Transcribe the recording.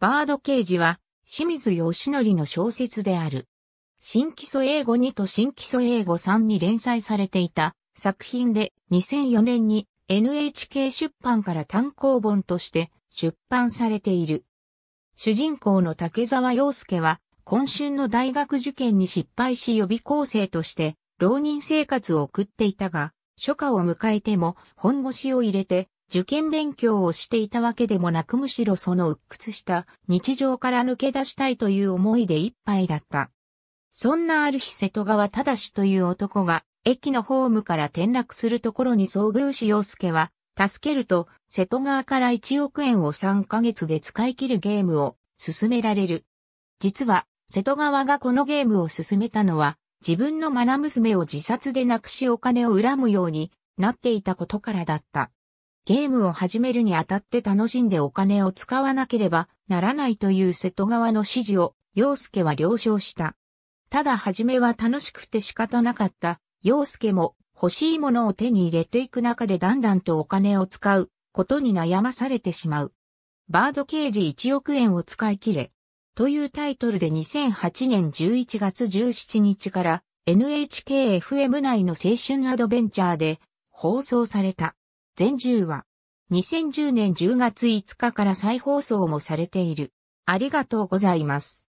バードケージは、清水義則の小説である。新基礎英語2と新基礎英語3に連載されていた作品で2004年に NHK 出版から単行本として出版されている。主人公の竹沢洋介は、今春の大学受験に失敗し予備校生として浪人生活を送っていたが、初夏を迎えても本腰を入れて受験勉強をしていたわけでもなくむしろその鬱屈した日常から抜け出したいという思いで一杯だった。そんなある日瀬戸川忠という男が駅のホームから転落するところに遭遇し陽介は助けると瀬戸川から1億円を3ヶ月で使い切るゲームを進められる。実は瀬戸川がこのゲームを進めたのは自分の愛娘を自殺で亡くしお金を恨むようになっていたことからだった。ゲームを始めるにあたって楽しんでお金を使わなければならないという瀬戸川の指示を、洋介は了承した。ただ初めは楽しくて仕方なかった、洋介も欲しいものを手に入れていく中でだんだんとお金を使うことに悩まされてしまう。バードケージ1億円を使い切れ。というタイトルで2008年11月17日から NHKFM 内の青春アドベンチャーで放送された。全10話。2010年10月5日から再放送もされている。ありがとうございます。